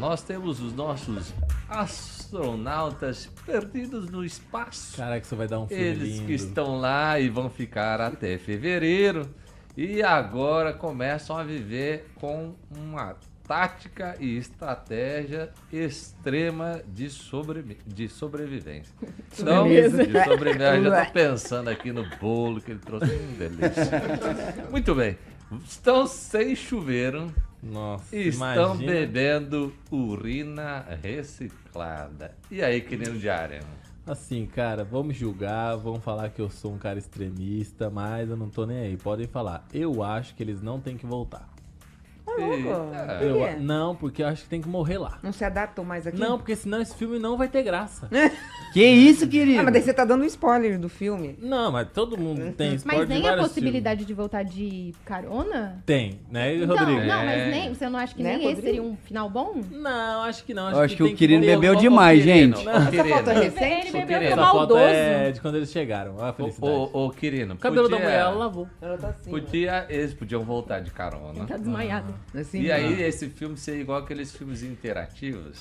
nós temos os nossos astronautas perdidos no espaço. Caraca, isso vai dar um filme Eles lindo. que estão lá e vão ficar até fevereiro. E agora começam a viver com uma tática e estratégia extrema de, sobre, de sobrevivência. Então, de sobrevivência, já estou pensando aqui no bolo que ele trouxe. Hum, delícia. Muito bem. Estão sem chuveiro. Nossa, Estão imagina. bebendo urina reciclada. E aí, querido diário? Assim, cara, vamos julgar, vão falar que eu sou um cara extremista, mas eu não tô nem aí. Podem falar. Eu acho que eles não têm que voltar. É. Eu- não, porque eu acho que tem que morrer lá. Não se adaptam mais aqui? Não, porque senão esse filme não vai ter graça. Que isso, querido? Ah, mas daí você tá dando um spoiler do filme. Não, mas todo mundo uhum. tem spoiler Mas de nem a possibilidade de voltar de carona? Tem, né, Então, Rodrigo? não, mas é. nem, você não acha que Né, nem Rodrigo? esse seria um final bom? Não, acho que não. Acho, Eu acho que, o querido bebeu demais, gente. Não. Essa foto é recente? ele bebeu Essa Essa maldoso. é de quando eles chegaram. Olha a Ô, felicidade. ô, ô, querido, cabelo da mulher, ela lavou. Ela tá assim. Podia, né? eles podiam voltar de carona. Tá desmaiado. Ah. Assim, e aí, esse filme ser igual aqueles filmes interativos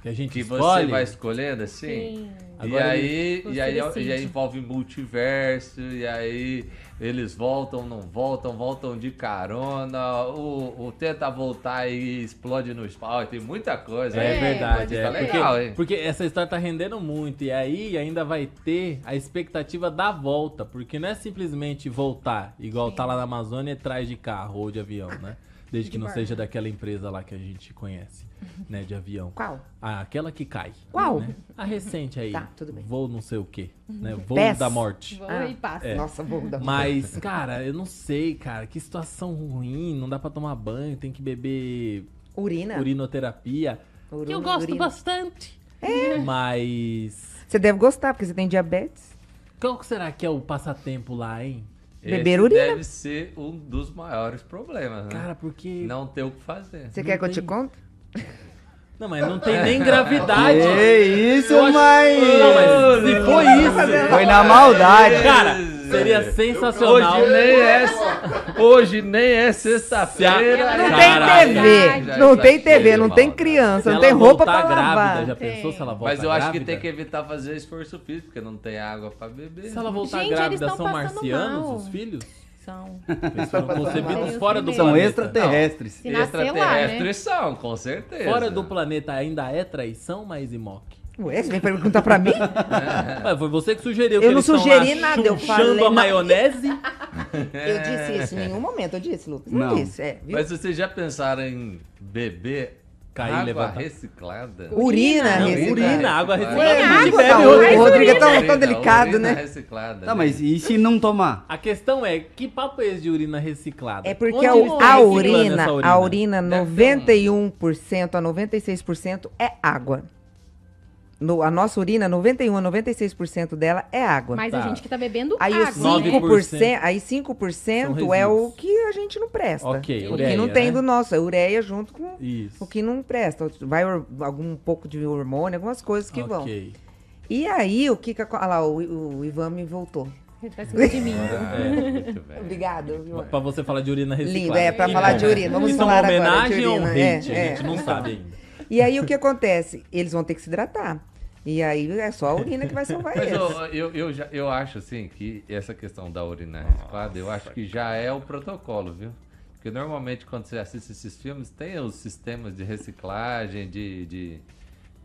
que a gente que escolhe. você vai escolhendo assim. Sim. E, aí, e aí, e aí envolve multiverso, e aí eles voltam, não voltam, voltam de carona, o, o tenta voltar e explode no espaço, tem muita coisa. É, é verdade, é. Tá legal, porque, porque essa história tá rendendo muito, e aí ainda vai ter a expectativa da volta, porque não é simplesmente voltar, igual tá Sim. tá lá na Amazônia e traz de carro ou de avião, né? Desde que não seja daquela empresa lá que a gente conhece, né? De avião. Qual? Ah, aquela que cai. Qual? Né? A recente aí. Tá, tudo bem. Voo não sei o quê. Né? Uhum. Voo da morte. Voo ah, e passa. É. Nossa, voo da morte. Mas, cara, eu não sei, cara. Que situação ruim. Não dá pra tomar banho, tem que beber... Urina. Urinoterapia. Uruna, que eu gosto urina. bastante. É. Mas... Você deve gostar, porque você tem diabetes. Qual será que é o passatempo lá, hein? Beber urina. deve ser um dos maiores problemas, né? Cara, porque... Não tem o que fazer. Você quer que eu te conte? Não, mas não tem nem gravidade. Que isso, mas... Não, mas se foi isso... Foi na maldade. Cara, Seria é. sensacional. Hoje nem é, hoje nem é sexta-feira. Não tem TV. Tá não tem TV, tá não tem criança, não tá tem roupa pra lavar. Já pensou se ela Mas eu acho que tem que evitar fazer esforço físico, porque não tem água pra beber. Se ela voltar Gente, grávida, são marcianos mal. os filhos? são. concebidos fora do são planeta. extraterrestres. extraterrestres lá, né? são, com certeza. Fora do planeta ainda é traição, mas Imoc? Ué, você vem perguntar pra mim? É, é. Mas foi você que sugeriu. Eu que não sugeri nada, eu falei. a maionese? eu disse isso em nenhum momento, eu disse, Lucas. Não, não. disse, é. Viu? Mas vocês já pensaram em beber cair água levantar. reciclada? Urina, não, reciclada. Urina, água reciclada. água, tá o Rodrigo é tão, tão delicado, urina né? reciclada. Tá, mas né? e se não tomar? A questão é, que papo é esse de urina reciclada? É porque a, tá a, urina, urina, a urina 91% a 96% é água. No, a nossa urina, 91 a 96% dela é água. Mas tá. a gente que tá bebendo aí água. 5%, né? Aí 5% é o que a gente não presta. Ok, o ureia, O que não tem né? do nosso, é ureia junto com Isso. o que não presta. Vai algum pouco de hormônio, algumas coisas que okay. vão. E aí, o que que... Olha lá, o, o Ivan me voltou. Ele tá de mim. Ah, é, Obrigada. Pra você falar de urina reciclada. Lindo, é, pra é. falar de então, urina. Vamos Isso então, falar é uma homenagem ou um hate? É, a gente é. não sabe ainda. E aí o que acontece? Eles vão ter que se hidratar. E aí é só a urina que vai salvar eles. Mas eu, eu, já, eu acho assim que essa questão da urina reciclada, eu acho que já é o protocolo, viu? Porque normalmente quando você assiste esses filmes, tem os sistemas de reciclagem, de. de...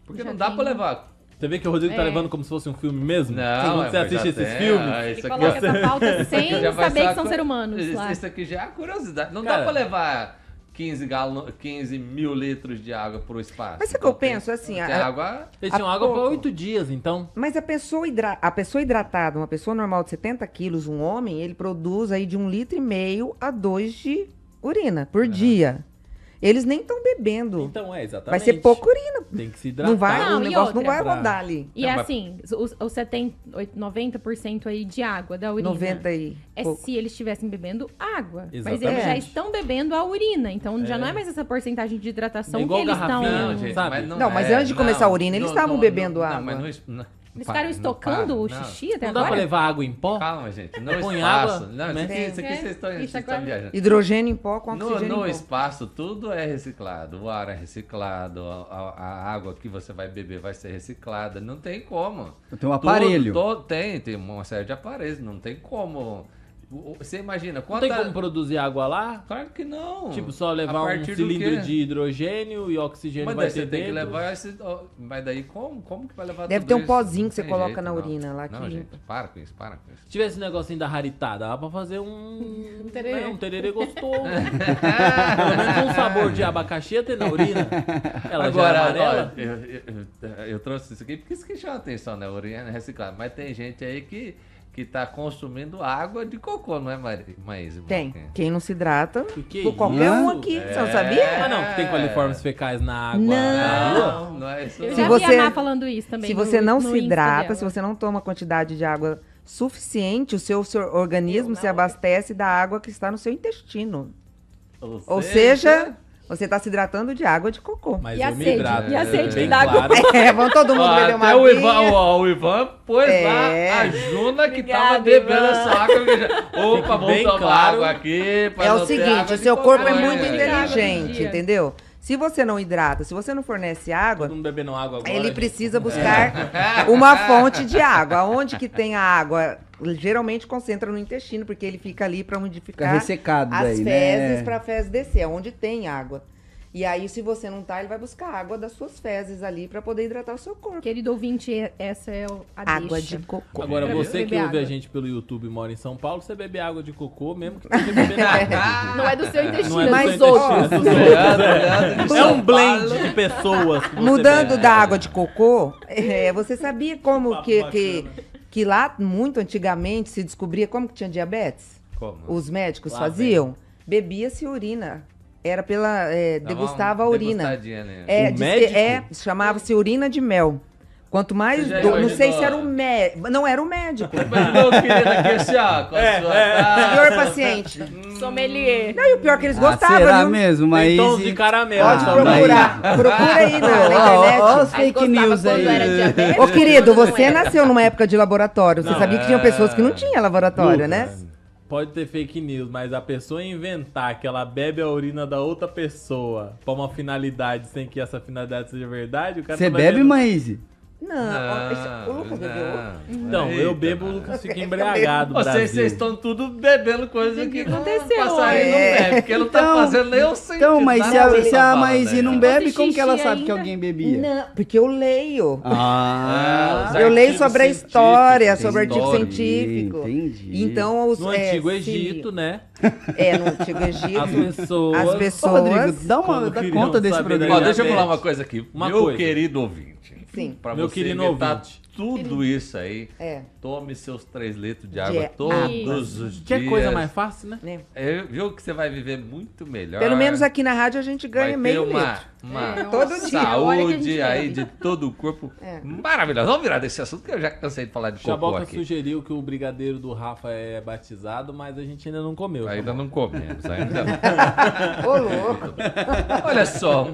Porque já não dá tem... pra né? levar. Você vê que o Rodrigo tá é. tá levando como se fosse um filme mesmo? Não, quando você é, assiste esses tem, filmes. Ah, isso aqui, coloca você... essa pauta sem saber que são seres humanos. Isso, claro. isso aqui já é curiosidade. Não Cara, dá pra levar 15, galão, 15 mil litros de água por espaço. Mas é que eu então, penso assim. A, água, eles tinham água por oito dias, então. Mas a pessoa, hidra, a pessoa hidratada, uma pessoa normal de 70 quilos, um homem, ele produz aí de um litro e meio a dois de urina por uhum. dia. Eles nem estão bebendo. Então, é, exatamente. Vai ser urina Tem que se hidratar. Não vai, não, o negócio não vai rodar ali. E não, assim, os, os 90% aí de água da urina. 90 aí. É pouco. se eles estivessem bebendo água. Exatamente. Mas eles já estão bebendo a urina. Então é. já não é, é mais essa porcentagem de hidratação é que eles estão. Não, gente, mas não, não, mas é, antes de começar a urina, eles estavam bebendo água. Não, mas não, eles ficaram estocando o xixi não. até agora? Não dá pra levar água em pó? Calma, gente. No Põe espaço. Água, não, né? isso, aqui, é, vocês estão, isso viajando. Hidrogênio em pó com oxigênio No, no espaço tudo é reciclado. O ar é reciclado, a, a, a, água que você vai beber vai ser reciclada. Não tem como. Tem um aparelho. Tudo, to, tem, tem uma série de aparelhos. Não tem como você imagina quanta... Não tem como produzir água lá? Claro que não. Tipo, só levar um cilindro de hidrogênio e oxigênio Mas vai daí ter você dentro. tem que levar esse... Mas daí como, como que vai levar Deve ter um isso? pozinho que você coloca jeito, na não. urina lá. Não, que... gente, para com isso, para com isso. Se tivesse um negocinho da raritada, dá pra fazer um... um tererê. Né, um tererê gostoso. Pelo menos um sabor de abacaxi até na urina. Ela Agora, já é amarela. eu, eu, eu, trouxe isso aqui porque isso aqui chama atenção, né? Urina é reciclada. Mas tem gente aí que que está consumindo água de cocô, não é, Maís? Tem. É. Quem não se hidrata, é por qualquer um aqui. É. Você não é. sabia? Ah, não, que tem coliformes fecais na água. Não, não, ah, não é isso. Eu já se você, vi a Má falando isso também. Se você no, não no se hidrata, se você não toma quantidade de água suficiente, o seu, seu organismo se abastece da água que está no seu intestino. Ou, Ou seja, seja você tá se hidratando de água de cocô. Mas e eu aceite, me hidrato. E é, d'água. Claro. É, vamos todo mundo ah, beber uma água. O Ivan, o, o Ivan pôs é. lá a Juna que Obrigada, tava bebendo essa água. já... Opa, vou tomar claro. água aqui. É o seguinte, o seu corpo é né? muito inteligente, entendeu? Se você não hidrata, se você não fornece água, água agora, ele gente. Né? precisa é. buscar é. uma fonte de água. Onde que tem a água geralmente concentra no intestino, porque ele fica ali para modificar fica ressecado as daí, né? fezes né? para fezes descer, é onde tem água. E aí, se você não tá, ele vai buscar água das suas fezes ali para poder hidratar o seu corpo. Querido ouvinte, essa é a Água deixa. de cocô. Agora, você que água. ouve a gente pelo YouTube e mora em São Paulo, você bebe água de cocô mesmo que bebe é. não é do seu intestino, não é mas outro. É, é um blend de pessoas. Mudando da água de cocô, é, você sabia como que, que que lá muito antigamente se descobria como que tinha diabetes? Como? Os médicos lá faziam? Bebia-se urina. Era pela. É, degustava a urina. Né? É, é chamava-se urina de mel. Quanto mais. Do... Não sei se era o médico. Não era o médico. Imaginou o querido aqui é, é. Pior paciente. Hum. Sommelier. Não, e o pior é que eles ah, gostavam. Ah, será viu? mesmo? Mas. Tons de caramelo. Pode ah, procurar. Procura aí na, na internet. Olha os fake news aí. Ô, querido, você nasceu numa época de laboratório. Você não, sabia que tinha pessoas que não tinham laboratório, Lucas. né? pode ter fake news, mas a pessoa inventar que ela bebe a urina da outra pessoa pra uma finalidade sem que essa finalidade seja verdade, o cara Você bebe, vendo... Maíse? Não, não, o Lucas bebeu. Então, Eita, eu bebo, o Lucas fica embriagado. Vocês, estão tudo bebendo coisa que, que aconteceu. Não, passarinho é. não bebe, porque ele então, não tá então, fazendo nem o então, sentido. Então, mas tá se a, se a Maisinha não bebe, como que ela sabe ainda? que alguém bebia? Não, porque eu leio. Ah, ah eu leio sobre a história, sobre o artigo científico. Entendi. Então, os, no é, Antigo Egito, se... né? É, no Antigo Egito. As pessoas. As pessoas. Ô, Rodrigo, dá, uma, dá conta desse né? programa. Ó, deixa eu falar uma coisa aqui. Meu querido ouvinte. Sim. Pra Meu você querido ouvinte. tudo isso aí. É. Tome seus três litros de água todos água. os é dias. Que coisa mais fácil, né? né? É, viu que você vai viver muito melhor. Pelo menos aqui na rádio a gente ganha meio uma, litro. Uma é, todo dia. saúde aí de todo o corpo. É. Maravilhoso. Vamos virar desse assunto que eu já cansei de falar de Chaboca cocô aqui. sugeriu que o brigadeiro do Rafa é batizado, mas a gente ainda não comeu. Ainda não comemos. Ainda não. Ô, louco. Olha só,